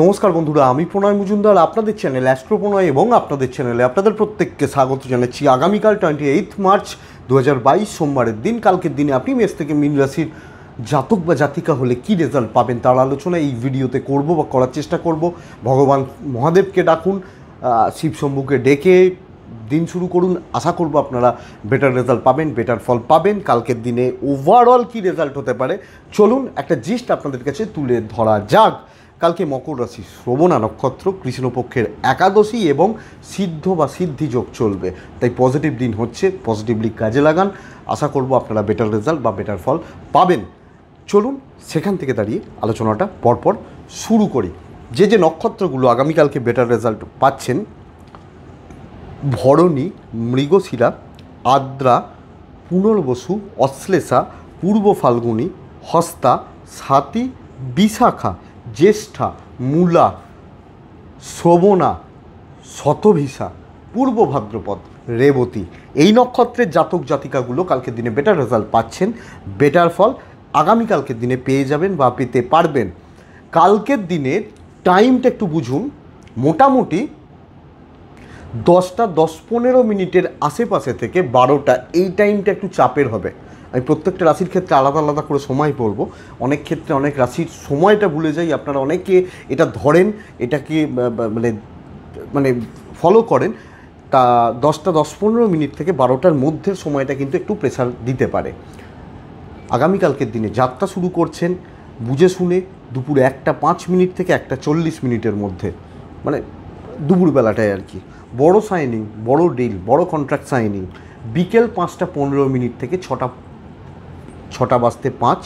নমস্কার বন্ধুরা আমি প্রণয় মজুমদার আপনাদের চ্যানেল অ্যাস্ট্রো প্রণয় এবং আপনাদের চ্যানেলে আপনাদের প্রত্যেককে স্বাগত জানাচ্ছি আগামীকাল টোয়েন্টি এইথ মার্চ দু সোমবারের দিন কালকের দিনে আপনি মেষ থেকে মিন রাশির জাতক বা জাতিকা হলে কি রেজাল্ট পাবেন তার আলোচনা এই ভিডিওতে করব বা করার চেষ্টা করব ভগবান মহাদেবকে ডাকুন শিব শম্ভুকে ডেকে দিন শুরু করুন আশা করব আপনারা বেটার রেজাল্ট পাবেন বেটার ফল পাবেন কালকের দিনে ওভারঅল কি রেজাল্ট হতে পারে চলুন একটা জিস্ট আপনাদের কাছে তুলে ধরা যাক কালকে মকর রাশি শ্রবণা নক্ষত্র কৃষ্ণপক্ষের একাদশী এবং সিদ্ধ বা সিদ্ধি যোগ চলবে তাই পজিটিভ দিন হচ্ছে পজিটিভলি কাজে লাগান আশা করব আপনারা বেটার রেজাল্ট বা বেটার ফল পাবেন চলুন সেখান থেকে দাঁড়িয়ে আলোচনাটা পরপর শুরু করি যে যে নক্ষত্রগুলো আগামীকালকে বেটার রেজাল্ট পাচ্ছেন ভরণী মৃগশিরা আদ্রা পুনর্বসু অশ্লেষা পূর্ব ফাল্গুনি হস্তা সাতি বিশাখা জ্যেষ্ঠা মূলা শ্রবণা শতভিসা পূর্ব ভাদ্রপদ রেবতী এই নক্ষত্রের জাতক জাতিকাগুলো কালকের দিনে বেটার রেজাল্ট পাচ্ছেন বেটার ফল আগামীকালকের দিনে পেয়ে যাবেন বা পেতে পারবেন কালকের দিনে টাইমটা একটু বুঝুন মোটামুটি দশটা দশ পনেরো মিনিটের আশেপাশে থেকে বারোটা এই টাইমটা একটু চাপের হবে আমি প্রত্যেকটা রাশির ক্ষেত্রে আলাদা আলাদা করে সময় বলবো অনেক ক্ষেত্রে অনেক রাশির সময়টা ভুলে যাই আপনারা অনেকে এটা ধরেন এটাকে মানে মানে ফলো করেন তা দশটা দশ পনেরো মিনিট থেকে বারোটার মধ্যে সময়টা কিন্তু একটু প্রেশার দিতে পারে আগামীকালকের দিনে যাত্রা শুরু করছেন বুঝে শুনে দুপুর একটা পাঁচ মিনিট থেকে একটা চল্লিশ মিনিটের মধ্যে মানে দুপুরবেলাটায় আর কি বড় সাইনিং বড় ডিল বড় কন্ট্রাক্ট সাইনিং বিকেল পাঁচটা পনেরো মিনিট থেকে ছটা ছটা বাজতে পাঁচ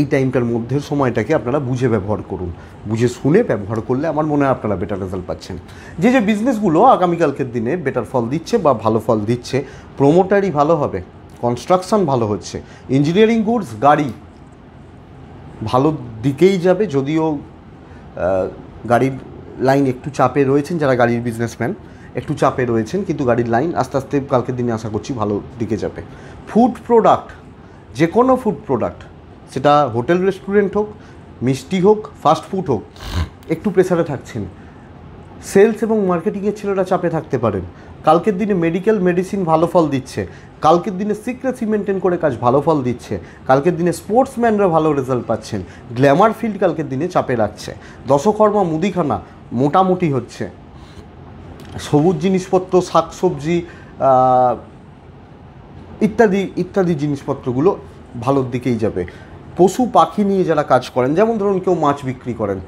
এই টাইমটার মধ্যে সময়টাকে আপনারা বুঝে ব্যবহার করুন বুঝে শুনে ব্যবহার করলে আমার মনে হয় আপনারা বেটার রেজাল্ট পাচ্ছেন যে যে বিজনেসগুলো আগামীকালকের দিনে বেটার ফল দিচ্ছে বা ভালো ফল দিচ্ছে প্রোমোটারই ভালো হবে কনস্ট্রাকশন ভালো হচ্ছে ইঞ্জিনিয়ারিং গুডস গাড়ি ভালো দিকেই যাবে যদিও গাড়ির লাইন একটু চাপে রয়েছেন যারা গাড়ির বিজনেসম্যান একটু চাপে রয়েছেন কিন্তু গাড়ির লাইন আস্তে আস্তে কালকের দিনে আশা করছি ভালো দিকে যাবে ফুড প্রোডাক্ট যে কোনো ফুড প্রোডাক্ট সেটা হোটেল রেস্টুরেন্ট হোক মিষ্টি হোক ফাস্ট ফুড হোক একটু প্রেসারে থাকছেন সেলস এবং মার্কেটিংয়ের ছেলেরা চাপে থাকতে পারেন কালকের দিনে মেডিকেল মেডিসিন ভালো ফল দিচ্ছে কালকের দিনে সিক্রেসি মেনটেন করে কাজ ভালো ফল দিচ্ছে কালকের দিনে স্পোর্টসম্যানরা ভালো রেজাল্ট পাচ্ছেন গ্ল্যামার ফিল্ড কালকের দিনে চাপে রাখছে দশকর্মা মুদিখানা মোটামুটি হচ্ছে সবুজ জিনিসপত্র শাকসবজি ইত্যাদি ইত্যাদি জিনিসপত্রগুলো ভালোর দিকেই যাবে পশু পাখি নিয়ে যারা কাজ করেন যেমন ধরুন কেউ মাছ বিক্রি করেন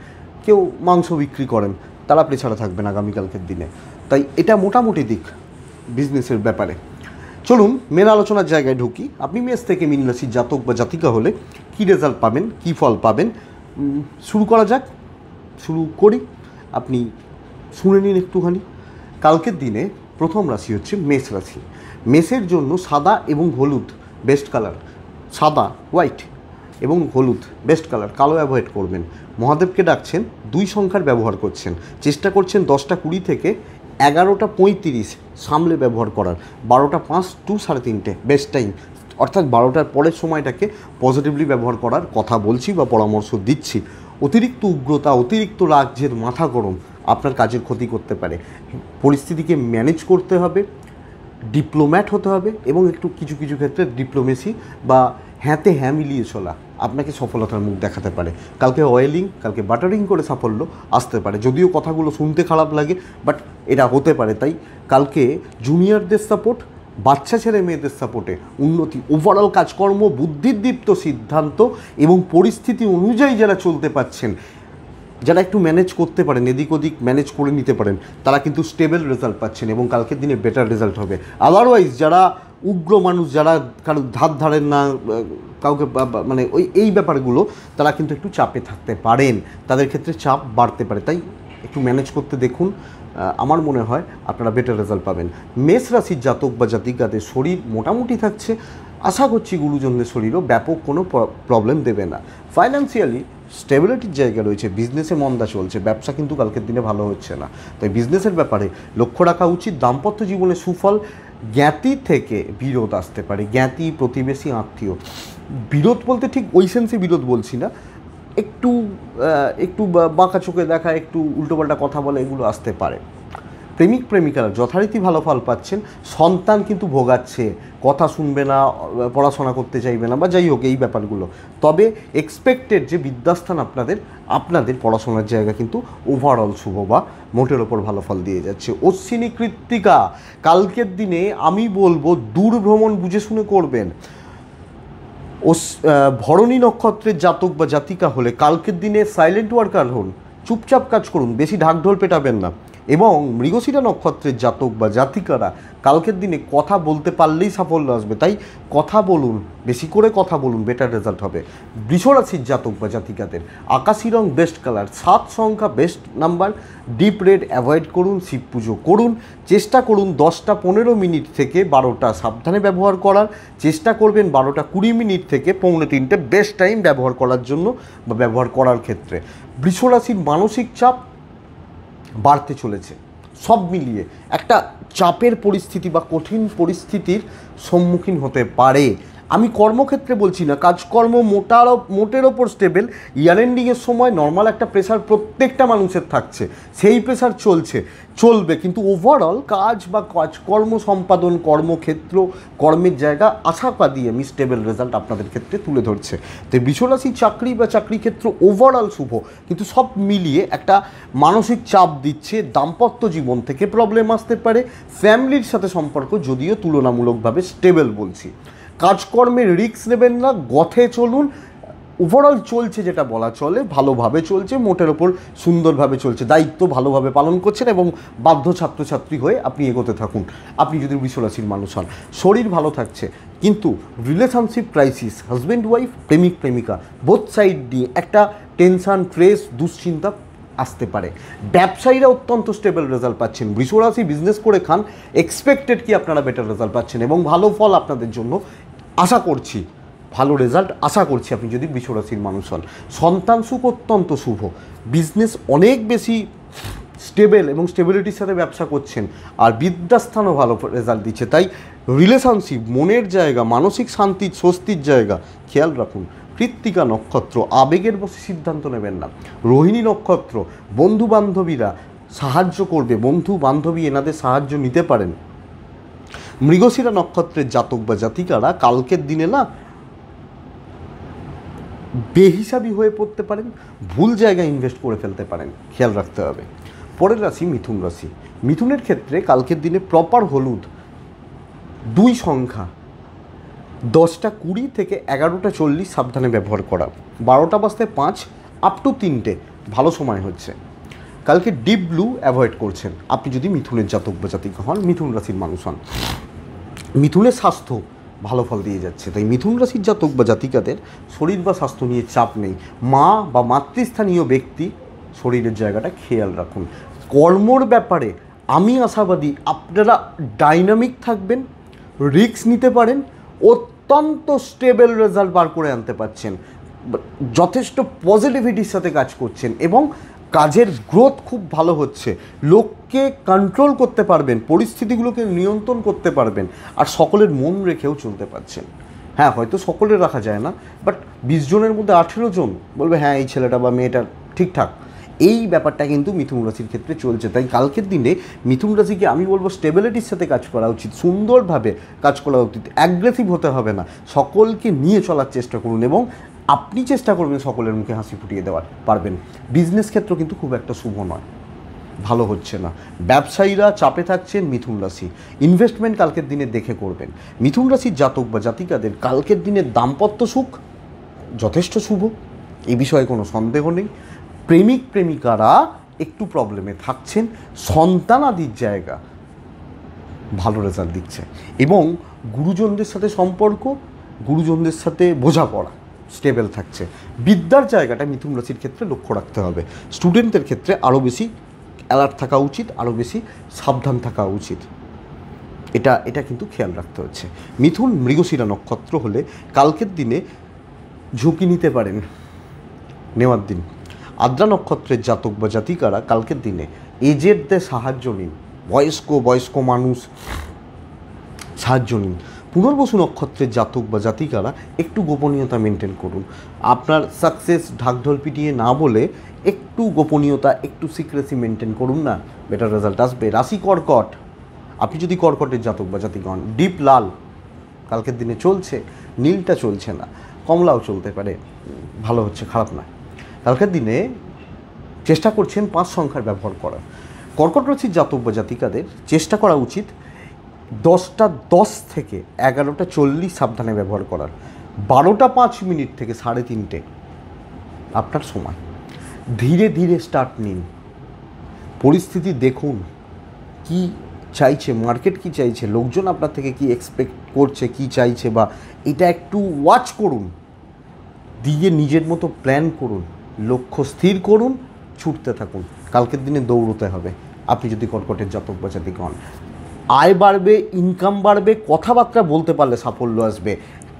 কেউ মাংস বিক্রি করেন তারা পেছাড়া থাকবেন আগামীকালকের দিনে তাই এটা মোটামুটি দিক বিজনেসের ব্যাপারে চলুন মেন আলোচনার জায়গায় ঢুকি আপনি মেস থেকে মিন রাশি জাতক বা জাতিকা হলে কী রেজাল্ট পাবেন কী ফল পাবেন শুরু করা যাক শুরু করি আপনি শুনে নিন একটুখানি কালকের দিনে প্রথম রাশি হচ্ছে মেষ রাশি মেসের জন্য সাদা এবং হলুদ বেস্ট কালার সাদা হোয়াইট এবং হলুদ বেস্ট কালার কালো অ্যাভয়েড করবেন মহাদেবকে ডাকছেন দুই সংখ্যার ব্যবহার করছেন চেষ্টা করছেন দশটা কুড়ি থেকে এগারোটা পঁয়ত্রিশ সামলে ব্যবহার করার বারোটা পাঁচ টু সাড়ে তিনটে বেস্ট টাইম অর্থাৎ বারোটার পরের সময়টাকে পজিটিভলি ব্যবহার করার কথা বলছি বা পরামর্শ দিচ্ছি অতিরিক্ত উগ্রতা অতিরিক্ত রাগ মাথা গরম আপনার কাজের ক্ষতি করতে পারে পরিস্থিতিকে ম্যানেজ করতে হবে ডিপ্লোম্যাট হতে হবে এবং একটু কিছু কিছু ক্ষেত্রে ডিপ্লোমেসি বা হ্যাঁতে হ্যাঁ মিলিয়ে চলা আপনাকে সফলতার মুখ দেখাতে পারে কালকে অয়েলিং কালকে বাটারিং করে সাফল্য আসতে পারে যদিও কথাগুলো শুনতে খারাপ লাগে বাট এটা হতে পারে তাই কালকে জুনিয়রদের সাপোর্ট বাচ্চা ছেলে মেয়েদের সাপোর্টে উন্নতি ওভারঅল কাজকর্ম বুদ্ধিদীপ্ত সিদ্ধান্ত এবং পরিস্থিতি অনুযায়ী যারা চলতে পারছেন যারা একটু ম্যানেজ করতে পারেন এদিক ওদিক ম্যানেজ করে নিতে পারেন তারা কিন্তু স্টেবল রেজাল্ট পাচ্ছেন এবং কালকের দিনে বেটার রেজাল্ট হবে আদারওয়াইজ যারা উগ্র মানুষ যারা কারো ধার ধারেন না কাউকে মানে ওই এই ব্যাপারগুলো তারা কিন্তু একটু চাপে থাকতে পারেন তাদের ক্ষেত্রে চাপ বাড়তে পারে তাই একটু ম্যানেজ করতে দেখুন আমার মনে হয় আপনারা বেটার রেজাল্ট পাবেন মেষ রাশির জাতক বা জাতিকাদের শরীর মোটামুটি থাকছে আশা করছি গুরুজনদের শরীরও ব্যাপক কোনো প্রবলেম দেবে না ফাইন্যান্সিয়ালি স্টেবিলিটির জায়গা রয়েছে বিজনেসে মন্দা চলছে ব্যবসা কিন্তু কালকের দিনে ভালো হচ্ছে না তাই বিজনেসের ব্যাপারে লক্ষ্য রাখা উচিত দাম্পত্য জীবনে সুফল জ্ঞাতি থেকে বিরোধ আসতে পারে জ্ঞাতি প্রতিবেশী আত্মীয় বিরোধ বলতে ঠিক ওই সেন্সে বিরোধ বলছি না একটু একটু বাঁকা চোখে দেখা একটু উল্টোপাল্টা কথা বলে এগুলো আসতে পারে প্রেমিক প্রেমিকারা যথারীতি ভালো ফল পাচ্ছেন সন্তান কিন্তু ভোগাচ্ছে কথা শুনবে না পড়াশোনা করতে চাইবে না বা যাই হোক এই ব্যাপারগুলো তবে এক্সপেক্টেড যে বিদ্যাস্থান আপনাদের আপনাদের পড়াশোনার জায়গা কিন্তু ওভারঅল শুভ বা মোটের ওপর ভালো ফল দিয়ে যাচ্ছে অশ্বিনী কৃত্তিকা কালকের দিনে আমি বলবো দূর ভ্রমণ বুঝে শুনে করবেন ভরণী নক্ষত্রের জাতক বা জাতিকা হলে কালকের দিনে সাইলেন্ট ওয়ার্কার হন চুপচাপ কাজ করুন বেশি ঢাকঢোল পেটাবেন না এবং মৃগশিরা নক্ষত্রের জাতক বা জাতিকারা কালকের দিনে কথা বলতে পারলেই সাফল্য আসবে তাই কথা বলুন বেশি করে কথা বলুন বেটার রেজাল্ট হবে বৃষরাশির জাতক বা জাতিকাদের আকাশি রং বেস্ট কালার সাত সংখ্যা best number deep red avoid করুন শিব পুজো করুন চেষ্টা করুন দশটা পনেরো মিনিট থেকে বারোটা সাবধানে ব্যবহার করার চেষ্টা করবেন বারোটা কুড়ি মিনিট থেকে পৌনে তিনটে বেস্ট টাইম ব্যবহার করার জন্য বা ব্যবহার করার ক্ষেত্রে বৃষরাশির মানসিক চাপ বাড়তে চলেছে সব মিলিয়ে একটা চাপের পরিস্থিতি বা কঠিন পরিস্থিতির সম্মুখীন হতে পারে আমি কর্মক্ষেত্রে বলছি না কাজকর্ম মোটার মোটের ওপর স্টেবেল ইয়ার এন্ডিংয়ের সময় নর্মাল একটা প্রেশার প্রত্যেকটা মানুষের থাকছে সেই প্রেশার চলছে চলবে কিন্তু ওভারঅল কাজ বা কাজকর্ম সম্পাদন কর্মক্ষেত্র কর্মের জায়গা আশা দিয়ে আমি স্টেবেল রেজাল্ট আপনাদের ক্ষেত্রে তুলে ধরছে তো বিছরাশি চাকরি বা চাকরি ক্ষেত্র ওভারঅল শুভ কিন্তু সব মিলিয়ে একটা মানসিক চাপ দিচ্ছে দাম্পত্য জীবন থেকে প্রবলেম আসতে পারে ফ্যামিলির সাথে সম্পর্ক যদিও তুলনামূলকভাবে স্টেবেল বলছি কাজকর্মের রিক্স নেবেন না গথে চলুন ওভারঅল চলছে যেটা বলা চলে ভালোভাবে চলছে মোটের ওপর সুন্দরভাবে চলছে দায়িত্ব ভালোভাবে পালন করছেন এবং বাধ্য ছাত্রছাত্রী হয়ে আপনি এগোতে থাকুন আপনি যদি বিশ্বরাশির মানুষ হন শরীর ভালো থাকছে কিন্তু রিলেশনশিপ ক্রাইসিস হাজব্যান্ড ওয়াইফ প্রেমিক প্রেমিকা বোথ সাইড দিয়ে একটা টেনশান ট্রেস দুশ্চিন্তা আসতে পারে ব্যবসায়ীরা অত্যন্ত স্টেবল রেজাল্ট পাচ্ছেন বৃষরাশি বিজনেস করে খান এক্সপেক্টেড কি আপনারা বেটার রেজাল্ট পাচ্ছেন এবং ভালো ফল আপনাদের জন্য আশা করছি ভালো রেজাল্ট আশা করছি আপনি যদি বিছরাশির মানুষ হন সন্তান সুখ অত্যন্ত শুভ বিজনেস অনেক বেশি স্টেবেল এবং স্টেবিলিটির সাথে ব্যবসা করছেন আর বিদ্যাস্থানও ভালো রেজাল্ট দিচ্ছে তাই রিলেশনশিপ মনের জায়গা মানসিক শান্তি স্বস্তির জায়গা খেয়াল রাখুন কৃত্তিকা নক্ষত্র আবেগের বসে সিদ্ধান্ত নেবেন না রোহিণী নক্ষত্র বন্ধু বান্ধবীরা সাহায্য করবে বন্ধু বান্ধবী এনাদের সাহায্য নিতে পারেন মৃগশিরা নক্ষত্রের জাতক বা জাতিকারা কালকের দিনে না বেহিসাবি হয়ে পড়তে পারেন ভুল জায়গায় ইনভেস্ট করে ফেলতে পারেন খেয়াল রাখতে হবে পরের রাশি মিথুন রাশি মিথুনের ক্ষেত্রে কালকের দিনে প্রপার হলুদ দুই সংখ্যা দশটা কুড়ি থেকে এগারোটা চল্লিশ সাবধানে ব্যবহার করা বারোটা বাজতে পাঁচ আপ টু তিনটে ভালো সময় হচ্ছে কালকে ডিপ ব্লু অ্যাভয়েড করছেন আপনি যদি মিথুনের জাতক বা জাতিকা হন মিথুন রাশির মানুষ হন মিথুনের স্বাস্থ্য ভালো ফল দিয়ে যাচ্ছে তাই মিথুন রাশির জাতক বা জাতিকাদের শরীর বা স্বাস্থ্য নিয়ে চাপ নেই মা বা মাতৃস্থানীয় ব্যক্তি শরীরের জায়গাটা খেয়াল রাখুন কর্মর ব্যাপারে আমি আশাবাদী আপনারা ডাইনামিক থাকবেন রিক্স নিতে পারেন অত্যন্ত স্টেবল রেজাল্ট বার করে আনতে পারছেন যথেষ্ট পজিটিভিটির সাথে কাজ করছেন এবং কাজের গ্রোথ খুব ভালো হচ্ছে লোক কে কন্ট্রোল করতে পারবেন পরিস্থিতিগুলোকে নিয়ন্ত্রণ করতে পারবেন আর সকলের মন রেখেও চলতে পারছেন হ্যাঁ হয়তো সকলের রাখা যায় না বাট বিশ জনের মধ্যে আঠেরো জন বলবে হ্যাঁ এই ছেলেটা বা মেয়েটা ঠিকঠাক এই ব্যাপারটা কিন্তু মিথুন রাশির ক্ষেত্রে চলছে তাই কালকের দিনে মিথুন রাশিকে আমি বলবো স্টেবিলিটির সাথে কাজ করা উচিত সুন্দরভাবে কাজ করা উচিত অ্যাগ্রেসিভ হতে হবে না সকলকে নিয়ে চলার চেষ্টা করুন এবং আপনি চেষ্টা করবেন সকলের মুখে হাসি ফুটিয়ে দেওয়ার পারবেন বিজনেস ক্ষেত্র কিন্তু খুব একটা শুভ নয় ভালো হচ্ছে না ব্যবসায়ীরা চাপে থাকছেন মিথুন রাশি ইনভেস্টমেন্ট কালকের দিনে দেখে করবেন মিথুন রাশির জাতক বা জাতিকাদের কালকের দিনে দাম্পত্য সুখ যথেষ্ট শুভ এ বিষয়ে কোনো সন্দেহ নেই প্রেমিক প্রেমিকারা একটু প্রবলেমে থাকছেন সন্তানাদির জায়গা ভালো রেজাল্ট দিচ্ছে এবং গুরুজনদের সাথে সম্পর্ক গুরুজনদের সাথে বোঝাপড়া স্টেবল থাকছে বিদ্যার জায়গাটা মিথুন রাশির ক্ষেত্রে লক্ষ্য রাখতে হবে স্টুডেন্টদের ক্ষেত্রে আরও বেশি অ্যালার্ট থাকা উচিত আরও বেশি সাবধান থাকা উচিত এটা এটা কিন্তু খেয়াল রাখতে হচ্ছে মিথুন মৃগশিরা নক্ষত্র হলে কালকের দিনে ঝুঁকি নিতে পারেন নেওয়ার দিন আদ্রা নক্ষত্রের জাতক বা জাতিকারা কালকের দিনে এজেরদের সাহায্য নিন বয়স্ক বয়স্ক মানুষ সাহায্য নিন পুনর্বসু নক্ষত্রের জাতক বা জাতিকারা একটু গোপনীয়তা মেনটেন করুন আপনার সাকসেস ঢাকঢোল পিটিয়ে না বলে একটু গোপনীয়তা একটু সিক্রেসি মেনটেন করুন না বেটার রেজাল্ট আসবে রাশি কর্কট আপনি যদি কর্কটের জাতক বা জাতিগণ ডিপ লাল কালকের দিনে চলছে নীলটা চলছে না কমলাও চলতে পারে ভালো হচ্ছে খারাপ না কালকের দিনে চেষ্টা করছেন পাঁচ সংখ্যার ব্যবহার করার কর্কট রাশির জাতক বা জাতিকাদের চেষ্টা করা উচিত দশটা দশ থেকে এগারোটা চল্লিশ সাবধানে ব্যবহার করার বারোটা পাঁচ মিনিট থেকে সাড়ে তিনটে আপনার সময় ধীরে ধীরে স্টার্ট নিন পরিস্থিতি দেখুন কি চাইছে মার্কেট কি চাইছে লোকজন আপনার থেকে কি এক্সপেক্ট করছে কি চাইছে বা এটা একটু ওয়াচ করুন দিয়ে নিজের মতো প্ল্যান করুন লক্ষ্য স্থির করুন ছুটতে থাকুন কালকের দিনে দৌড়তে হবে আপনি যদি কর্কটের জাতক বা হন আয় বাড়বে ইনকাম বাড়বে কথাবার্তা বলতে পারলে সাফল্য আসবে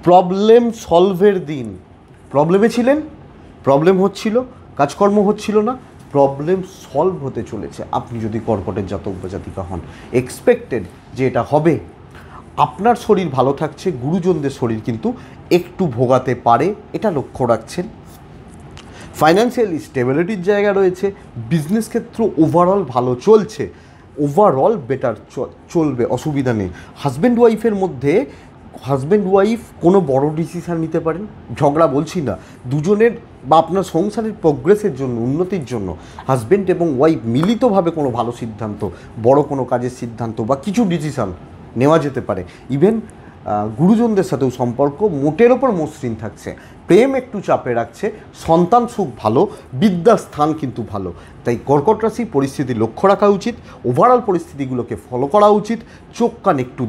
প্রবলেম সলভের দিন প্রবলেমে ছিলেন প্রবলেম হচ্ছিল কাজকর্ম হচ্ছিল না প্রবলেম সলভ হতে চলেছে আপনি যদি কর্কটের জাত উপজাতিকা হন এক্সপেক্টেড যে এটা হবে আপনার শরীর ভালো থাকছে গুরুজনদের শরীর কিন্তু একটু ভোগাতে পারে এটা লক্ষ্য রাখছেন ফাইন্যান্সিয়াল স্টেবিলিটির জায়গা রয়েছে বিজনেস ক্ষেত্র ওভারঅল ভালো চলছে ওভারঅল বেটার চলবে অসুবিধা নেই হাজব্যান্ড ওয়াইফের মধ্যে হাজব্যান্ড ওয়াইফ কোনো বড় ডিসিশান নিতে পারেন ঝগড়া বলছি না দুজনের বা আপনার সংসারের প্রোগ্রেসের জন্য উন্নতির জন্য হাজব্যান্ড এবং ওয়াইফ মিলিতভাবে কোনো ভালো সিদ্ধান্ত বড় কোনো কাজের সিদ্ধান্ত বা কিছু ডিসিশান নেওয়া যেতে পারে ইভেন গুরুজনদের সাথেও সম্পর্ক মোটের ওপর মসৃণ থাকছে প্রেম একটু চাপে রাখছে সন্তান সুখ ভালো বিদ্যার স্থান কিন্তু ভালো তাই কর্কট রাশি পরিস্থিতি লক্ষ্য রাখা উচিত ওভারঅল পরিস্থিতিগুলোকে ফলো করা উচিত চোখ কান একটু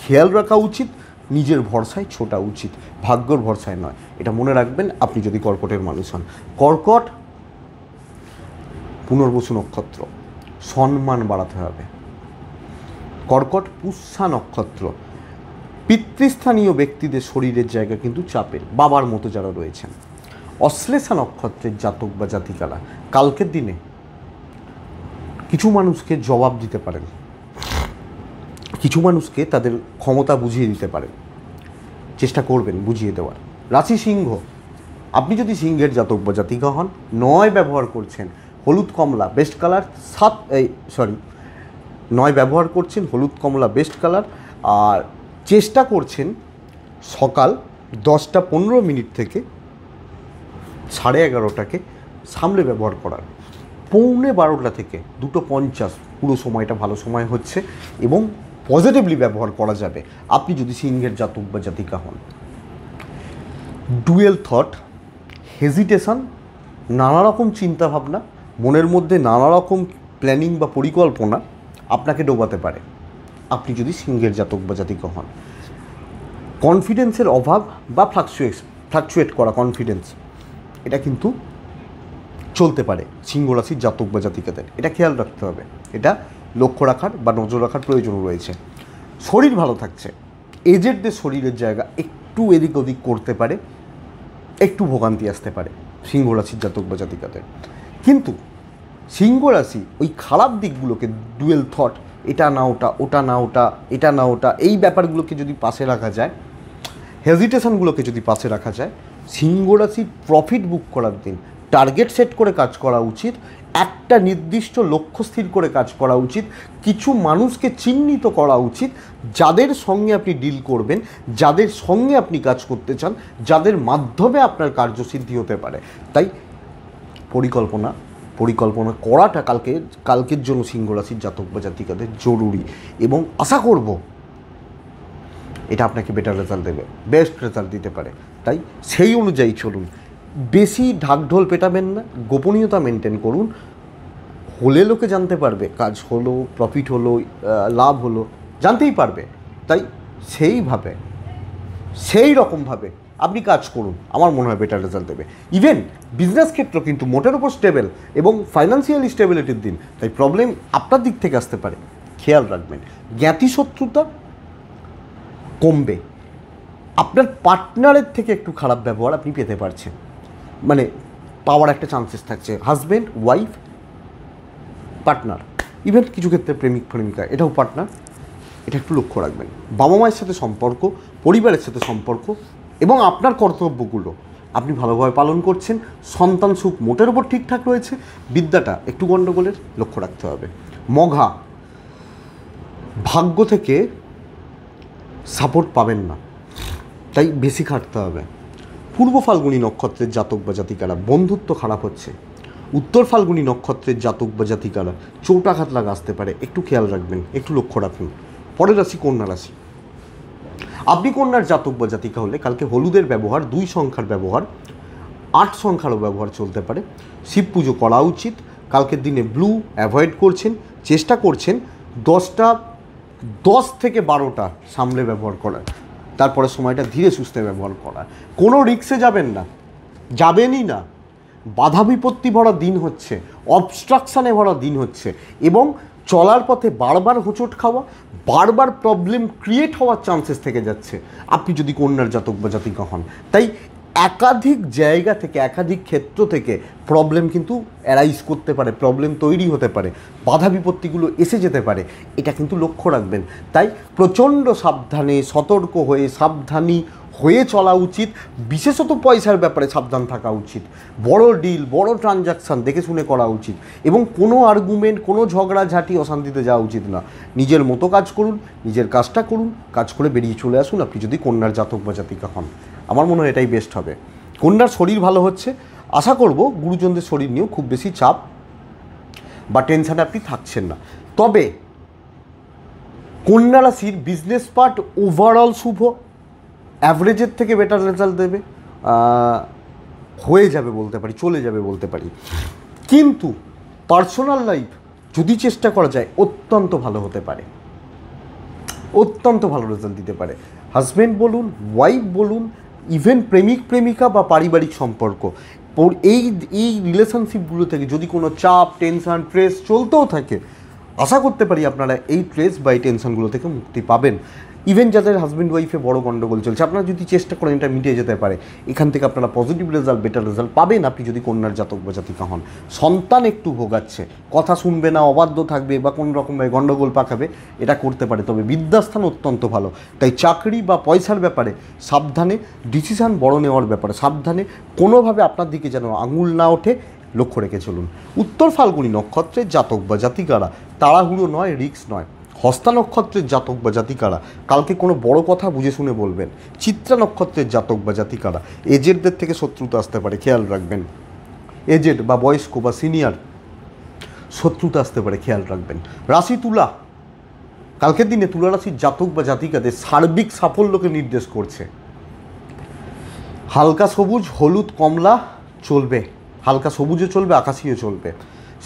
খেয়াল রাখা উচিত নিজের ভরসায় ছোটা উচিত ভাগ্যর ভরসায় নয় এটা মনে রাখবেন আপনি যদি কর্কটের মানুষ হন কর্কট পুনর্বসু নক্ষত্র সম্মান বাড়াতে হবে কর্কট পুষ্যা নক্ষত্র পিতৃস্থানীয় ব্যক্তিদের শরীরের জায়গা কিন্তু চাপের বাবার মতো যারা রয়েছেন অশ্লেষা নক্ষত্রের জাতক বা জাতিকালা কালকের দিনে কিছু মানুষকে জবাব দিতে পারেন কিছু মানুষকে তাদের ক্ষমতা বুঝিয়ে দিতে পারেন চেষ্টা করবেন বুঝিয়ে দেওয়ার রাশি সিংহ আপনি যদি সিংহের জাতক বা জাতিকা হন নয় ব্যবহার করছেন হলুদ কমলা বেস্ট কালার সাত এই সরি নয় ব্যবহার করছেন হলুদ কমলা বেস্ট কালার আর চেষ্টা করছেন সকাল দশটা পনেরো মিনিট থেকে সাড়ে এগারোটাকে সামলে ব্যবহার করার পৌনে বারোটা থেকে দুটো পঞ্চাশ পুরো সময়টা ভালো সময় হচ্ছে এবং পজিটিভলি ব্যবহার করা যাবে আপনি যদি সিংহের জাতক বা জাতিকা হন ডুয়েল থট হেজিটেশন নানা রকম চিন্তাভাবনা মনের মধ্যে নানা রকম প্ল্যানিং বা পরিকল্পনা আপনাকে ডোবাতে পারে আপনি যদি সিঙ্গেল জাতক বা জাতিক হন কনফিডেন্সের অভাব বা ফ্লাকচুয়েস ফ্লাকচুয়েট করা কনফিডেন্স এটা কিন্তু চলতে পারে সিংহ রাশির জাতক বা জাতিকাদের এটা খেয়াল রাখতে হবে এটা লক্ষ্য রাখার বা নজর রাখার প্রয়োজন রয়েছে শরীর ভালো থাকছে এজেডদের শরীরের জায়গা একটু এদিক ওদিক করতে পারে একটু ভোগান্তি আসতে পারে সিংহ রাশির জাতক বা জাতিকাদের কিন্তু সিংহ রাশি ওই খারাপ দিকগুলোকে ডুয়েল থট এটা না ওটা ওটা না ওটা এটা না ওটা এই ব্যাপারগুলোকে যদি পাশে রাখা যায় হেজিটেশনগুলোকে যদি পাশে রাখা যায় সিংহরাশি প্রফিট বুক করার দিন টার্গেট সেট করে কাজ করা উচিত একটা নির্দিষ্ট লক্ষ্য স্থির করে কাজ করা উচিত কিছু মানুষকে চিহ্নিত করা উচিত যাদের সঙ্গে আপনি ডিল করবেন যাদের সঙ্গে আপনি কাজ করতে চান যাদের মাধ্যমে আপনার কার্যসিদ্ধি হতে পারে তাই পরিকল্পনা পরিকল্পনা করাটা কালকে কালকের জন্য সিংহরাশির জাতক বা জাতিকাদের জরুরি এবং আশা করব এটা আপনাকে বেটার রেজাল্ট দেবে বেস্ট রেজাল্ট দিতে পারে তাই সেই অনুযায়ী চলুন বেশি ঢাকঢোল পেটাবেন না গোপনীয়তা মেনটেন করুন হলে লোকে জানতে পারবে কাজ হলো প্রফিট হলো লাভ হলো জানতেই পারবে তাই সেইভাবে সেই রকমভাবে আপনি কাজ করুন আমার মনে হয় বেটার রেজাল্ট দেবে ইভেন বিজনেস ক্ষেত্র কিন্তু মোটের উপর স্টেবল এবং ফাইন্যান্সিয়াল স্টেবিলিটির দিন তাই প্রবলেম আপনার দিক থেকে আসতে পারে খেয়াল রাখবেন জ্ঞাতি শত্রুতা কমবে আপনার পার্টনারের থেকে একটু খারাপ ব্যবহার আপনি পেতে পারছেন মানে পাওয়ার একটা চান্সেস থাকছে হাজব্যান্ড ওয়াইফ পার্টনার ইভেন কিছু ক্ষেত্রে প্রেমিক প্রেমিকা এটাও পার্টনার এটা একটু লক্ষ্য রাখবেন বাবা মায়ের সাথে সম্পর্ক পরিবারের সাথে সম্পর্ক এবং আপনার কর্তব্যগুলো আপনি ভালোভাবে পালন করছেন সন্তান সুখ মোটের ওপর ঠিকঠাক রয়েছে বিদ্যাটা একটু গণ্ডগোলের লক্ষ্য রাখতে হবে মঘা ভাগ্য থেকে সাপোর্ট পাবেন না তাই বেশি খাটতে হবে পূর্ব ফাল্গুনী নক্ষত্রের জাতক বা জাতিকারা বন্ধুত্ব খারাপ হচ্ছে উত্তর ফাল্গুনী নক্ষত্রের জাতক বা জাতিকারা চৌটাঘাত লাগা আসতে পারে একটু খেয়াল রাখবেন একটু লক্ষ্য রাখুন পরের রাশি কন্যা রাশি আপনি কন্যার জাতক বা জাতিকা হলে কালকে হলুদের ব্যবহার দুই সংখ্যার ব্যবহার আট সংখ্যারও ব্যবহার চলতে পারে শিব পুজো করা উচিত কালকের দিনে ব্লু অ্যাভয়েড করছেন চেষ্টা করছেন দশটা দশ থেকে বারোটা সামলে ব্যবহার করার তারপরে সময়টা ধীরে সুস্থে ব্যবহার করা কোনো রিক্সে যাবেন না যাবেনই না বাধা বিপত্তি ভরা দিন হচ্ছে অবস্ট্রাকশানে ভরা দিন হচ্ছে এবং চলার পথে বারবার হোঁচট খাওয়া বারবার প্রবলেম ক্রিয়েট হওয়ার চান্সেস থেকে যাচ্ছে আপনি যদি কন্যার জাতক বা জাতিকা হন তাই একাধিক জায়গা থেকে একাধিক ক্ষেত্র থেকে প্রবলেম কিন্তু অ্যারাইজ করতে পারে প্রবলেম তৈরি হতে পারে বাধা বিপত্তিগুলো এসে যেতে পারে এটা কিন্তু লক্ষ্য রাখবেন তাই প্রচণ্ড সাবধানে সতর্ক হয়ে সাবধানী হয়ে চলা উচিত বিশেষত পয়সার ব্যাপারে সাবধান থাকা উচিত বড় ডিল বড় ট্রানজাকশান দেখে শুনে করা উচিত এবং কোনো আর্গুমেন্ট কোনো ঝগড়াঝাটি অশান্তিতে যাওয়া উচিত না নিজের মতো কাজ করুন নিজের কাজটা করুন কাজ করে বেরিয়ে চলে আসুন আপনি যদি কন্যার জাতক বা জাতিকা হন আমার মনে হয় এটাই বেস্ট হবে কন্যার শরীর ভালো হচ্ছে আশা করব গুরুজনদের শরীর নিয়েও খুব বেশি চাপ বা টেনশানে আপনি থাকছেন না তবে কন্যা রাশির বিজনেস পার্ট ওভারঅল শুভ অ্যাভারেজের থেকে বেটার রেজাল্ট দেবে হয়ে যাবে বলতে পারি চলে যাবে বলতে পারি কিন্তু পার্সোনাল লাইফ যদি চেষ্টা করা যায় অত্যন্ত ভালো হতে পারে অত্যন্ত ভালো রেজাল্ট দিতে পারে হাজব্যান্ড বলুন ওয়াইফ বলুন ইভেন প্রেমিক প্রেমিকা বা পারিবারিক সম্পর্ক এই এই রিলেশনশিপগুলো থেকে যদি কোনো চাপ টেনশান ট্রেস চলতেও থাকে আশা করতে পারি আপনারা এই ট্রেস বা এই টেনশনগুলো থেকে মুক্তি পাবেন ইভেন যাদের হাজব্যান্ড ওয়াইফে বড় গণ্ডগোল চলছে আপনারা যদি চেষ্টা করেন এটা মিটিয়ে যেতে পারে এখান থেকে আপনারা পজিটিভ রেজাল্ট বেটার রেজাল্ট পাবেন আপনি যদি কন্যার জাতক বা জাতিকা হন সন্তান একটু ভোগাচ্ছে কথা শুনবে না অবাধ্য থাকবে বা কোনো রকমভাবে গণ্ডগোল পাকাবে এটা করতে পারে তবে বিদ্যাস্থান অত্যন্ত ভালো তাই চাকরি বা পয়সার ব্যাপারে সাবধানে ডিসিশান বড় নেওয়ার ব্যাপারে সাবধানে কোনোভাবে আপনার দিকে যেন আঙুল না ওঠে লক্ষ্য রেখে চলুন উত্তর ফাল্গুনি নক্ষত্রের জাতক বা জাতিকারা তাড়াহুড়ো নয় রিক্স নয় হস্তা নক্ষত্রের জাতক বা জাতিকারা কালকে কোনো বড় কথা বুঝে শুনে বলবেন চিত্রা নক্ষত্রের জাতক বা জাতিকারা এজেডদের থেকে শত্রুতা আসতে পারে খেয়াল রাখবেন এজেড বা বয়স্ক বা সিনিয়র শত্রুতা আসতে পারে খেয়াল রাখবেন রাশি তুলা কালকের দিনে তুলা রাশির জাতক বা জাতিকাদের সার্বিক সাফল্যকে নির্দেশ করছে হালকা সবুজ হলুদ কমলা চলবে হালকা সবুজও চলবে আকাশিও চলবে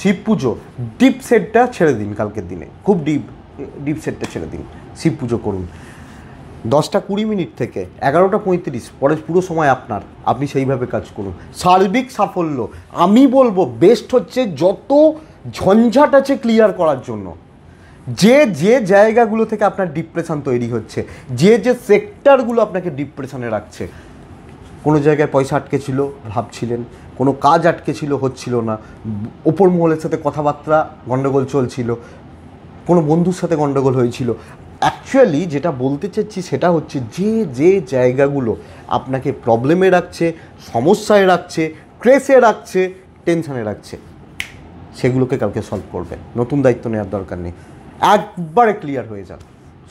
শিব পুজো ডিপ সেটটা ছেড়ে দিন কালকের দিনে খুব ডিপ ডিপ সেটটা ছেড়ে দিন শিব পুজো করুন দশটা কুড়ি মিনিট থেকে এগারোটা পঁয়ত্রিশ পরে পুরো সময় আপনার আপনি সেইভাবে কাজ করুন সার্বিক সাফল্য আমি বলবো বেস্ট হচ্ছে যত ঝঞ্ঝাট আছে ক্লিয়ার করার জন্য যে যে জায়গাগুলো থেকে আপনার ডিপ্রেশন তৈরি হচ্ছে যে যে সেক্টরগুলো আপনাকে ডিপ্রেশনে রাখছে কোনো জায়গায় পয়সা আটকে ছিল ভাবছিলেন কোনো কাজ আটকে ছিল হচ্ছিল না ওপর মহলের সাথে কথাবার্তা গণ্ডগোল চলছিল কোনো বন্ধুর সাথে গণ্ডগোল হয়েছিল অ্যাকচুয়ালি যেটা বলতে চাচ্ছি সেটা হচ্ছে যে যে জায়গাগুলো আপনাকে প্রবলেমে রাখছে সমস্যায় রাখছে ক্রেসে রাখছে টেনশানে রাখছে সেগুলোকে কালকে সলভ করবেন নতুন দায়িত্ব নেওয়ার দরকার নেই একবারে ক্লিয়ার হয়ে যান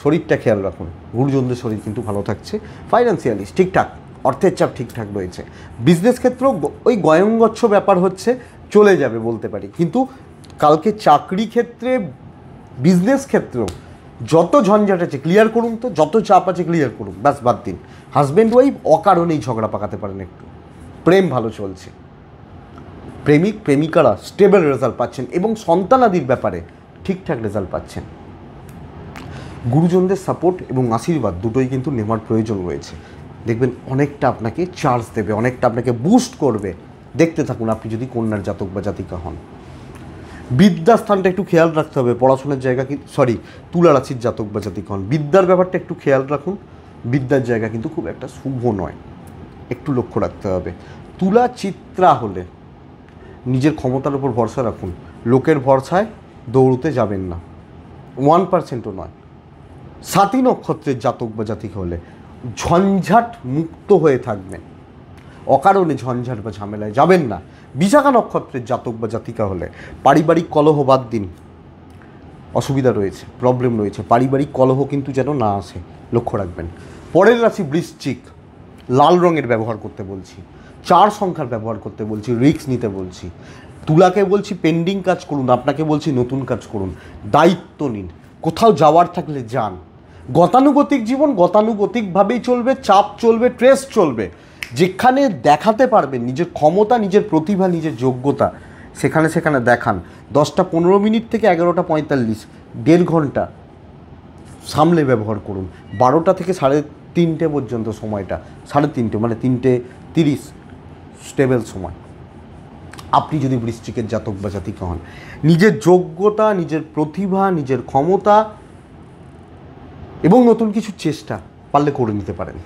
শরীরটা খেয়াল রাখুন গুরুজনদের শরীর কিন্তু ভালো থাকছে ফাইন্যান্সিয়ালি ঠিকঠাক অর্থের চাপ ঠিকঠাক রয়েছে বিজনেস ক্ষেত্রেও ওই গয়ঙ্গচ্ছ ব্যাপার হচ্ছে চলে যাবে বলতে পারি কিন্তু কালকে চাকরি ক্ষেত্রে বিজনেস ক্ষেত্রেও যত ঝঞ্ঝাট আছে ক্লিয়ার করুন তো যত চাপ আছে ক্লিয়ার করুন ব্যাস বাদ দিন হাজব্যান্ড ওয়াইফ অকারণেই ঝগড়া পাকাতে পারেন একটু প্রেম ভালো চলছে প্রেমিক প্রেমিকারা স্টেবল রেজাল্ট পাচ্ছেন এবং সন্তানাদির ব্যাপারে ঠিকঠাক রেজাল্ট পাচ্ছেন গুরুজনদের সাপোর্ট এবং আশীর্বাদ দুটোই কিন্তু নেওয়ার প্রয়োজন রয়েছে দেখবেন অনেকটা আপনাকে চার্জ দেবে অনেকটা আপনাকে বুস্ট করবে দেখতে থাকুন আপনি যদি কন্যার জাতক বা জাতিকা হন স্থানটা একটু খেয়াল রাখতে হবে পড়াশোনার জায়গা কিন্তু সরি তুলা রাশির জাতক বা হন বিদ্যার ব্যাপারটা একটু খেয়াল রাখুন বিদ্যার জায়গা কিন্তু খুব একটা শুভ নয় একটু লক্ষ্য রাখতে হবে তুলা চিত্রা হলে নিজের ক্ষমতার উপর ভরসা রাখুন লোকের ভরসায় দৌড়তে যাবেন না ওয়ান পার্সেন্টও নয় সাতই নক্ষত্রের জাতক বা জাতিক হলে ঝঞ্ঝাট মুক্ত হয়ে থাকবেন অকারণে ঝঞ্ঝাট বা ঝামেলায় যাবেন না বিশাখা নক্ষত্রের জাতক বা জাতিকা হলে পারিবারিক কলহ বাদ দিন অসুবিধা রয়েছে প্রবলেম রয়েছে পারিবারিক কলহ কিন্তু যেন না আসে লক্ষ্য রাখবেন পরের রাশি বৃশ্চিক লাল রঙের ব্যবহার করতে বলছি চার সংখ্যার ব্যবহার করতে বলছি রিক্স নিতে বলছি তুলাকে বলছি পেন্ডিং কাজ করুন আপনাকে বলছি নতুন কাজ করুন দায়িত্ব নিন কোথাও যাওয়ার থাকলে যান গতানুগতিক জীবন গতানুগতিকভাবেই চলবে চাপ চলবে ট্রেস চলবে যেখানে দেখাতে পারবেন নিজের ক্ষমতা নিজের প্রতিভা নিজের যোগ্যতা সেখানে সেখানে দেখান দশটা পনেরো মিনিট থেকে এগারোটা পঁয়তাল্লিশ দেড় ঘন্টা সামলে ব্যবহার করুন বারোটা থেকে সাড়ে তিনটে পর্যন্ত সময়টা সাড়ে তিনটে মানে তিনটে তিরিশ স্টেবল সময় আপনি যদি বৃষ্টিকের জাতক বা জাতিক হন নিজের যোগ্যতা নিজের প্রতিভা নিজের ক্ষমতা এবং নতুন কিছু চেষ্টা পারলে করে নিতে পারেন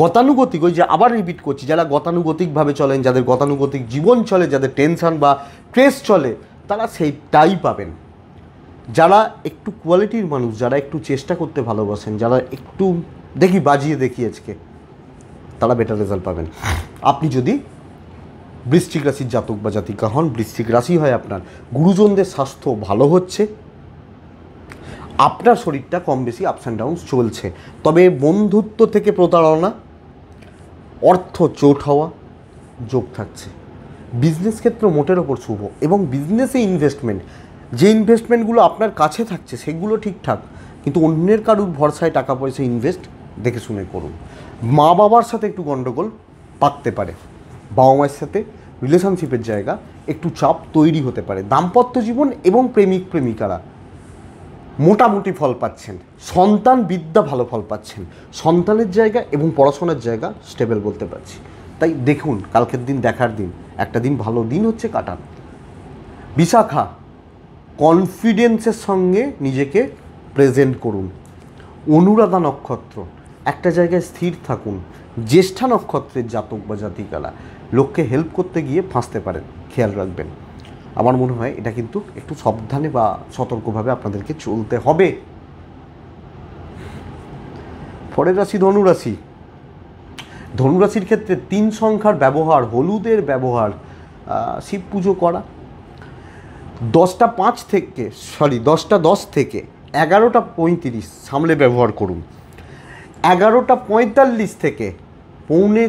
গতানুগতিক ওই যে আবার রিপিট করছি যারা গতানুগতিকভাবে চলেন যাদের গতানুগতিক জীবন চলে যাদের টেনশান বা স্ট্রেস চলে তারা সেইটাই পাবেন যারা একটু কোয়ালিটির মানুষ যারা একটু চেষ্টা করতে ভালোবাসেন যারা একটু দেখি বাজিয়ে দেখি আজকে তারা বেটার রেজাল্ট পাবেন আপনি যদি বৃশ্চিক রাশির জাতক বা জাতিকা হন বৃশ্চিক রাশি হয় আপনার গুরুজনদের স্বাস্থ্য ভালো হচ্ছে আপনার শরীরটা কম বেশি আপস অ্যান্ড ডাউন চলছে তবে বন্ধুত্ব থেকে প্রতারণা অর্থ চোট হওয়া যোগ থাকছে বিজনেস ক্ষেত্র মোটের ওপর শুভ এবং বিজনেসে ইনভেস্টমেন্ট যে ইনভেস্টমেন্টগুলো আপনার কাছে থাকছে সেগুলো ঠিকঠাক কিন্তু অন্যের কারুর ভরসায় টাকা পয়সা ইনভেস্ট দেখে শুনে করুন মা বাবার সাথে একটু গণ্ডগোল পাকতে পারে বাবা মায়ের সাথে রিলেশনশিপের জায়গা একটু চাপ তৈরি হতে পারে দাম্পত্য জীবন এবং প্রেমিক প্রেমিকারা মোটামুটি ফল পাচ্ছেন সন্তান বিদ্যা ভালো ফল পাচ্ছেন সন্তানের জায়গা এবং পড়াশোনার জায়গা স্টেবল বলতে পারছি তাই দেখুন কালকের দিন দেখার দিন একটা দিন ভালো দিন হচ্ছে কাটান বিশাখা কনফিডেন্সের সঙ্গে নিজেকে প্রেজেন্ট করুন অনুরাধা নক্ষত্র একটা জায়গায় স্থির থাকুন জ্যেষ্ঠা নক্ষত্রের জাতক বা জাতিকালা লোককে হেল্প করতে গিয়ে ফাঁসতে পারেন খেয়াল রাখবেন আমার মনে হয় এটা কিন্তু একটু সাবধানে বা সতর্কভাবে আপনাদেরকে চলতে হবে পরের রাশি ধনুরাশি ধনুরাশির ক্ষেত্রে তিন সংখ্যার ব্যবহার হলুদের ব্যবহার শিব পুজো করা দশটা পাঁচ থেকে সরি দশটা দশ থেকে এগারোটা পঁয়ত্রিশ সামলে ব্যবহার করুন এগারোটা পঁয়তাল্লিশ থেকে পৌনে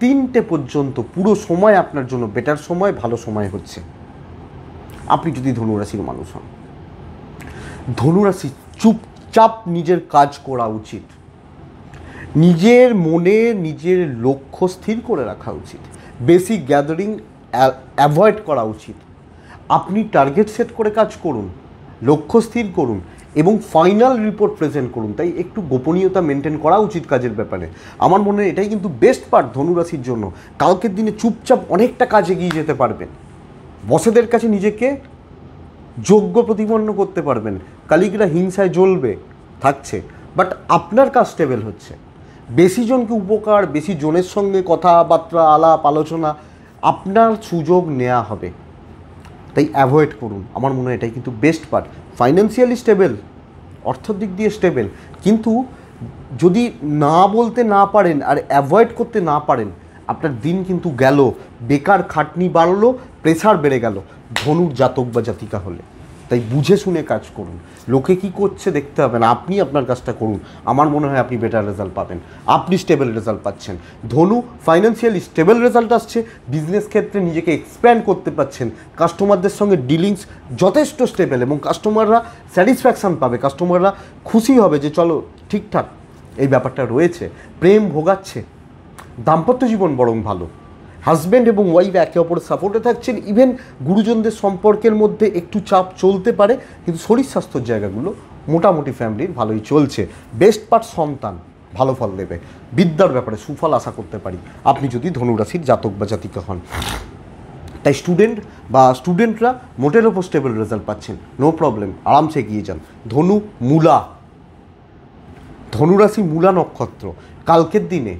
তিনটে পর্যন্ত পুরো সময় আপনার জন্য বেটার সময় ভালো সময় হচ্ছে আপনি যদি ধনুরাশির মানুষ হন ধনুরাশি চুপচাপ নিজের কাজ করা উচিত নিজের মনে নিজের লক্ষ্য স্থির করে রাখা উচিত বেশি গ্যাদারিং অ্যাভয়েড করা উচিত আপনি টার্গেট সেট করে কাজ করুন লক্ষ্য স্থির করুন এবং ফাইনাল রিপোর্ট প্রেজেন্ট করুন তাই একটু গোপনীয়তা মেনটেন করা উচিত কাজের ব্যাপারে আমার মনে হয় এটাই কিন্তু বেস্ট পার্ট ধনুরাশির জন্য কালকের দিনে চুপচাপ অনেকটা কাজ এগিয়ে যেতে পারবেন বসেদের কাছে নিজেকে যোগ্য প্রতিপন্ন করতে পারবেন কালিকরা হিংসায় জ্বলবে থাকছে বাট আপনার কাজ স্টেবেল হচ্ছে বেশি জনকে উপকার বেশি জনের সঙ্গে কথাবার্তা আলাপ আলোচনা আপনার সুযোগ নেওয়া হবে তাই অ্যাভয়েড করুন আমার মনে হয় এটাই কিন্তু বেস্ট পার্ট ফাইন্যান্সিয়ালি স্টেবেল অর্থের দিক দিয়ে স্টেবেল কিন্তু যদি না বলতে না পারেন আর অ্যাভয়েড করতে না পারেন আপনার দিন কিন্তু গেল বেকার খাটনি বাড়লো প্রেসার বেড়ে গেল ধনুর জাতক বা জাতিকা হলে তাই বুঝে শুনে কাজ করুন লোকে কি করছে দেখতে হবে না আপনি আপনার কাজটা করুন আমার মনে হয় আপনি বেটার রেজাল্ট পাবেন আপনি স্টেবল রেজাল্ট পাচ্ছেন ধনু ফাইন্যান্সিয়ালি স্টেবল রেজাল্ট আসছে বিজনেস ক্ষেত্রে নিজেকে এক্সপ্যান্ড করতে পাচ্ছেন কাস্টমারদের সঙ্গে ডিলিংস যথেষ্ট স্টেবল এবং কাস্টমাররা স্যাটিসফ্যাকশান পাবে কাস্টমাররা খুশি হবে যে চলো ঠিকঠাক এই ব্যাপারটা রয়েছে প্রেম ভোগাচ্ছে দাম্পত্য জীবন বরং ভালো হাজব্যান্ড এবং ওয়াইফ একে অপরের সাপোর্টে থাকছেন ইভেন গুরুজনদের সম্পর্কের মধ্যে একটু চাপ চলতে পারে কিন্তু শরীর স্বাস্থ্যর জায়গাগুলো মোটামুটি ফ্যামিলির ভালোই চলছে বেস্ট পার্ট সন্তান ভালো ফল দেবে বিদ্যার ব্যাপারে সুফল আশা করতে পারি আপনি যদি ধনুরাশির জাতক বা জাতিকা হন তাই স্টুডেন্ট বা স্টুডেন্টরা মোটের ওপর স্টেবল রেজাল্ট পাচ্ছেন নো প্রবলেম আরামসে এগিয়ে যান ধনু মূলা ধনুরাশি মূলা নক্ষত্র কালকের দিনে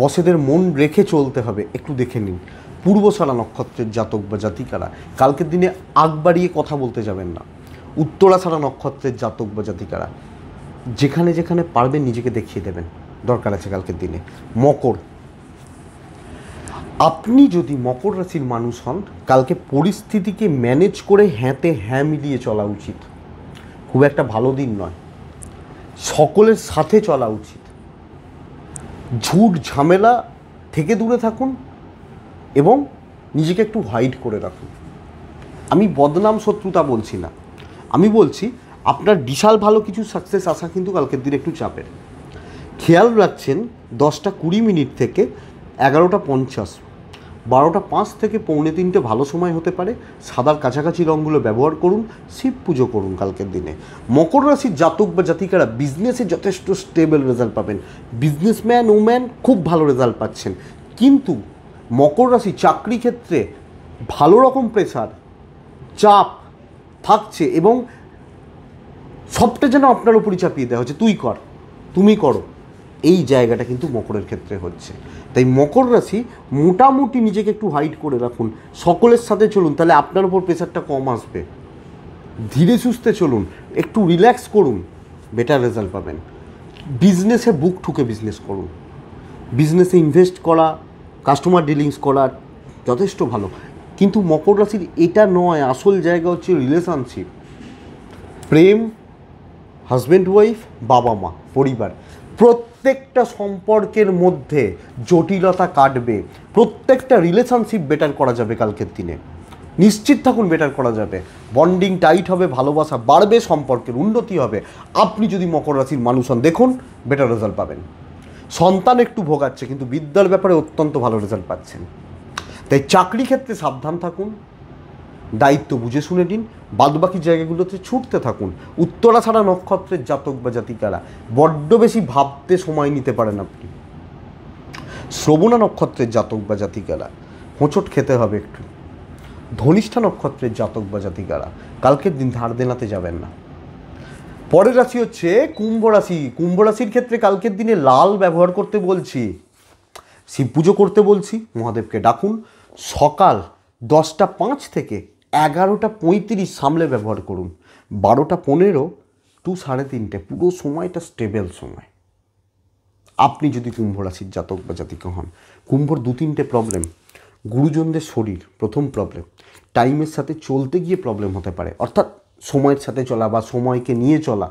বসেদের মন রেখে চলতে হবে একটু দেখে নিন পূর্বসারা নক্ষত্রের জাতক বা জাতিকারা কালকের দিনে আগ বাড়িয়ে কথা বলতে যাবেন না সারা নক্ষত্রের জাতক বা জাতিকারা যেখানে যেখানে পারবেন নিজেকে দেখিয়ে দেবেন দরকার আছে কালকের দিনে মকর আপনি যদি মকর রাশির মানুষ হন কালকে পরিস্থিতিকে ম্যানেজ করে হ্যাঁতে হ্যাঁ মিলিয়ে চলা উচিত খুব একটা ভালো দিন নয় সকলের সাথে চলা উচিত ঝুট ঝামেলা থেকে দূরে থাকুন এবং নিজেকে একটু হাইড করে রাখুন আমি বদনাম শত্রুতা বলছি না আমি বলছি আপনার বিশাল ভালো কিছু সাকসেস আসা কিন্তু কালকের দিন একটু চাপের খেয়াল রাখছেন দশটা কুড়ি মিনিট থেকে এগারোটা পঞ্চাশ বারোটা পাঁচ থেকে পৌনে তিনটে ভালো সময় হতে পারে সাদার কাছাকাছি রঙগুলো ব্যবহার করুন শিব পুজো করুন কালকের দিনে মকর রাশির জাতক বা জাতিকারা বিজনেসে যথেষ্ট স্টেবল রেজাল্ট পাবেন বিজনেসম্যান ওম্যান খুব ভালো রেজাল্ট পাচ্ছেন কিন্তু মকর রাশি চাকরি ক্ষেত্রে ভালো রকম প্রেসার চাপ থাকছে এবং সবটা যেন আপনার উপরই চাপিয়ে দেওয়া হচ্ছে তুই কর তুমি করো এই জায়গাটা কিন্তু মকরের ক্ষেত্রে হচ্ছে তাই মকর রাশি মোটামুটি নিজেকে একটু হাইড করে রাখুন সকলের সাথে চলুন তাহলে আপনার উপর প্রেশারটা কম আসবে ধীরে সুস্থে চলুন একটু রিল্যাক্স করুন বেটার রেজাল্ট পাবেন বিজনেসে বুক ঠুকে বিজনেস করুন বিজনেসে ইনভেস্ট করা কাস্টমার ডিলিংস করা যথেষ্ট ভালো কিন্তু মকর রাশির এটা নয় আসল জায়গা হচ্ছে রিলেশনশিপ প্রেম হাজব্যান্ড ওয়াইফ বাবা মা পরিবার প্রত্যেক প্রত্যেকটা সম্পর্কের মধ্যে জটিলতা কাটবে প্রত্যেকটা রিলেশনশিপ বেটার করা যাবে কালকের দিনে নিশ্চিত থাকুন বেটার করা যাবে বন্ডিং টাইট হবে ভালোবাসা বাড়বে সম্পর্কের উন্নতি হবে আপনি যদি মকর রাশির মানুষ হন দেখুন বেটার রেজাল্ট পাবেন সন্তান একটু ভোগাচ্ছে কিন্তু বিদ্যার ব্যাপারে অত্যন্ত ভালো রেজাল্ট পাচ্ছেন তাই চাকরি ক্ষেত্রে সাবধান থাকুন দায়িত্ব বুঝে শুনে নিন বাদবাকি জায়গাগুলোতে ছুটতে থাকুন উত্তরা ছাড়া নক্ষত্রের জাতক বা জাতিকারা বড্ড বেশি ভাবতে সময় নিতে পারেন আপনি শ্রবণা নক্ষত্রের জাতক বা জাতিকারা হোঁচট খেতে হবে একটু ধনিষ্ঠা নক্ষত্রের জাতক বা জাতিকারা কালকের দিন ধার দেনাতে যাবেন না পরের রাশি হচ্ছে কুম্ভ রাশি কুম্ভ রাশির ক্ষেত্রে কালকের দিনে লাল ব্যবহার করতে বলছি শিব পুজো করতে বলছি মহাদেবকে ডাকুন সকাল দশটা পাঁচ থেকে এগারোটা পঁয়ত্রিশ সামলে ব্যবহার করুন বারোটা পনেরো টু সাড়ে তিনটে পুরো সময়টা স্টেবেল সময় আপনি যদি কুম্ভ রাশির জাতক বা জাতিক হন কুম্ভর দু তিনটে প্রবলেম গুরুজনদের শরীর প্রথম প্রবলেম টাইমের সাথে চলতে গিয়ে প্রবলেম হতে পারে অর্থাৎ সময়ের সাথে চলা বা সময়কে নিয়ে চলা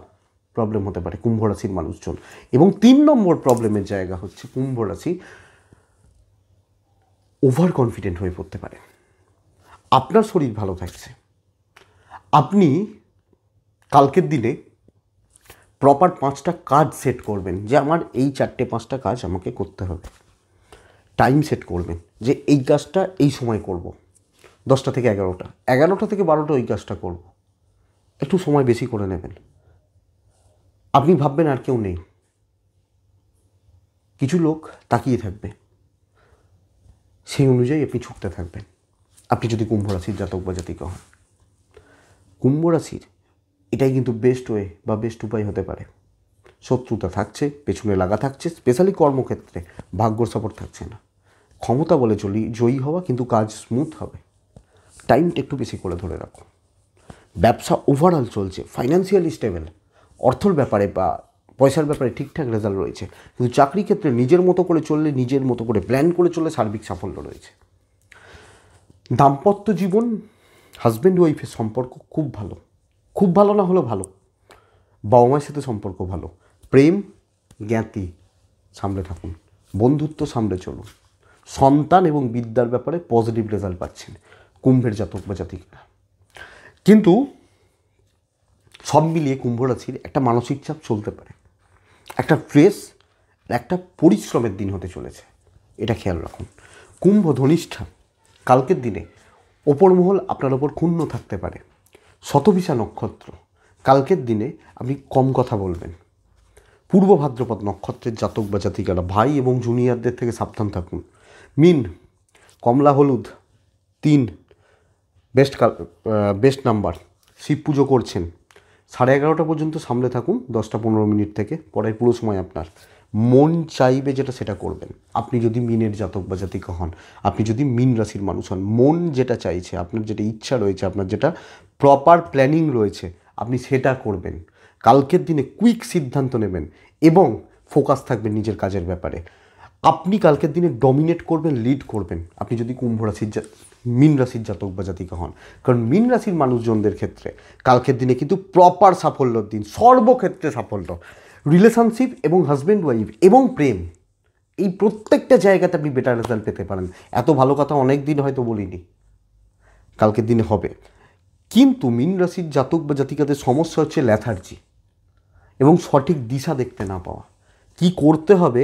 প্রবলেম হতে পারে কুম্ভ রাশির মানুষজন এবং তিন নম্বর প্রবলেমের জায়গা হচ্ছে কুম্ভ রাশি ওভার কনফিডেন্ট হয়ে পড়তে পারে আপনার শরীর ভালো থাকছে আপনি কালকের দিনে প্রপার পাঁচটা কাজ সেট করবেন যে আমার এই চারটে পাঁচটা কাজ আমাকে করতে হবে টাইম সেট করবেন যে এই কাজটা এই সময় করব। দশটা থেকে এগারোটা এগারোটা থেকে বারোটা ওই কাজটা করব। একটু সময় বেশি করে নেবেন আপনি ভাববেন আর কেউ নেই কিছু লোক তাকিয়ে থাকবে সেই অনুযায়ী আপনি ছুটতে থাকবেন আপনি যদি কুম্ভ রাশির জাতক বা জাতিকা হন কুম্ভ রাশির এটাই কিন্তু বেস্ট ওয়ে বা বেস্ট উপায় হতে পারে শত্রুতা থাকছে পেছনে লাগা থাকছে স্পেশালি কর্মক্ষেত্রে ভাগ্য সাপোর্ট থাকছে না ক্ষমতা বলে চলি জয়ী হওয়া কিন্তু কাজ স্মুথ হবে টাইমটা একটু বেশি করে ধরে রাখো ব্যবসা ওভারঅল চলছে ফাইন্যান্সিয়াল স্টেবেল অর্থর ব্যাপারে বা পয়সার ব্যাপারে ঠিকঠাক রেজাল্ট রয়েছে কিন্তু চাকরি ক্ষেত্রে নিজের মতো করে চললে নিজের মতো করে প্ল্যান করে চললে সার্বিক সাফল্য রয়েছে দাম্পত্য জীবন হাজব্যান্ড ওয়াইফের সম্পর্ক খুব ভালো খুব ভালো না হলেও ভালো বাবা মায়ের সাথে সম্পর্ক ভালো প্রেম জ্ঞাতি সামলে থাকুন বন্ধুত্ব সামলে চলুন সন্তান এবং বিদ্যার ব্যাপারে পজিটিভ রেজাল্ট পাচ্ছেন কুম্ভের জাতক বা জাতিকরা কিন্তু সব মিলিয়ে কুম্ভরাশির একটা মানসিক চাপ চলতে পারে একটা ফ্রেশ একটা পরিশ্রমের দিন হতে চলেছে এটা খেয়াল রাখুন কুম্ভ ধনিষ্ঠা কালকের দিনে ওপর মহল আপনার ওপর ক্ষুণ্ণ থাকতে পারে শতভিসা নক্ষত্র কালকের দিনে আপনি কম কথা বলবেন পূর্ব ভাদ্রপদ নক্ষত্রের জাতক বা জাতিকারা ভাই এবং জুনিয়রদের থেকে সাবধান থাকুন মিন কমলা হলুদ তিন বেস্ট কাল বেস্ট নাম্বার শিব পুজো করছেন সাড়ে এগারোটা পর্যন্ত সামলে থাকুন দশটা পনেরো মিনিট থেকে পরের পুরো সময় আপনার মন চাইবে যেটা সেটা করবেন আপনি যদি মিনের জাতক বা জাতিক হন আপনি যদি মিন রাশির মানুষ হন মন যেটা চাইছে আপনার যেটা ইচ্ছা রয়েছে আপনার যেটা প্রপার প্ল্যানিং রয়েছে আপনি সেটা করবেন কালকের দিনে কুইক সিদ্ধান্ত নেবেন এবং ফোকাস থাকবেন নিজের কাজের ব্যাপারে আপনি কালকের দিনে ডমিনেট করবেন লিড করবেন আপনি যদি কুম্ভ রাশির মিন রাশির জাতক বা জাতিক হন কারণ মিন রাশির মানুষজনদের ক্ষেত্রে কালকের দিনে কিন্তু প্রপার সাফল্যর দিন সর্বক্ষেত্রে সাফল্য রিলেশনশিপ এবং হাজব্যান্ড ওয়াইফ এবং প্রেম এই প্রত্যেকটা জায়গাতে আপনি বেটার রেজাল্ট পেতে পারেন এত ভালো কথা অনেক দিন হয়তো বলিনি কালকের দিনে হবে কিন্তু মিন রাশির জাতক বা জাতিকাদের সমস্যা হচ্ছে ল্যাথার্জি এবং সঠিক দিশা দেখতে না পাওয়া কি করতে হবে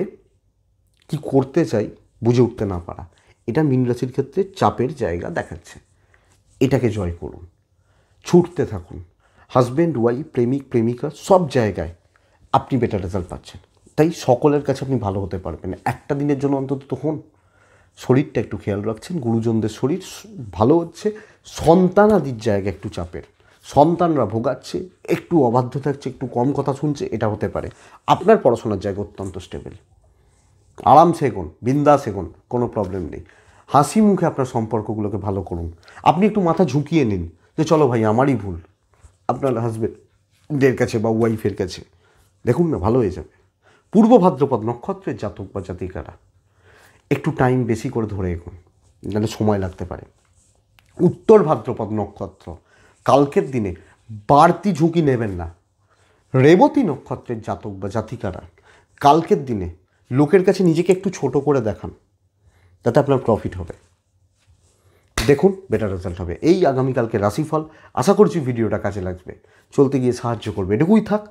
কি করতে চাই বুঝে উঠতে না পারা এটা মিন রাশির ক্ষেত্রে চাপের জায়গা দেখাচ্ছে এটাকে জয় করুন ছুটতে থাকুন হাজব্যান্ড ওয়াইফ প্রেমিক প্রেমিকা সব জায়গায় আপনি বেটার রেজাল্ট পাচ্ছেন তাই সকলের কাছে আপনি ভালো হতে পারবেন একটা দিনের জন্য অন্তত হন শরীরটা একটু খেয়াল রাখছেন গুরুজনদের শরীর ভালো হচ্ছে সন্তানাদির জায়গা একটু চাপের সন্তানরা ভোগাচ্ছে একটু অবাধ্য থাকছে একটু কম কথা শুনছে এটা হতে পারে আপনার পড়াশোনার জায়গা অত্যন্ত স্টেবেল আরামসে এগোন বিন্দাস এগোন কোনো প্রবলেম নেই হাসি মুখে আপনার সম্পর্কগুলোকে ভালো করুন আপনি একটু মাথা ঝুঁকিয়ে নিন যে চলো ভাই আমারই ভুল আপনার হাজব্যান্ডের কাছে বা ওয়াইফের কাছে দেখুন না ভালো হয়ে যাবে পূর্ব ভাদ্রপদ নক্ষত্রের জাতক বা জাতিকারা একটু টাইম বেশি করে ধরে এখন নাহলে সময় লাগতে পারে উত্তর ভাদ্রপদ নক্ষত্র কালকের দিনে বাড়তি ঝুঁকি নেবেন না রেবতী নক্ষত্রের জাতক বা জাতিকারা কালকের দিনে লোকের কাছে নিজেকে একটু ছোট করে দেখান তাতে আপনার প্রফিট হবে দেখুন বেটার রেজাল্ট হবে এই আগামীকালকে রাশিফল আশা করছি ভিডিওটা কাজে লাগবে চলতে গিয়ে সাহায্য করবে এটুকুই থাক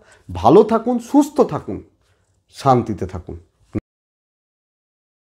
ভালো থাকুন সুস্থ থাকুন শান্তিতে থাকুন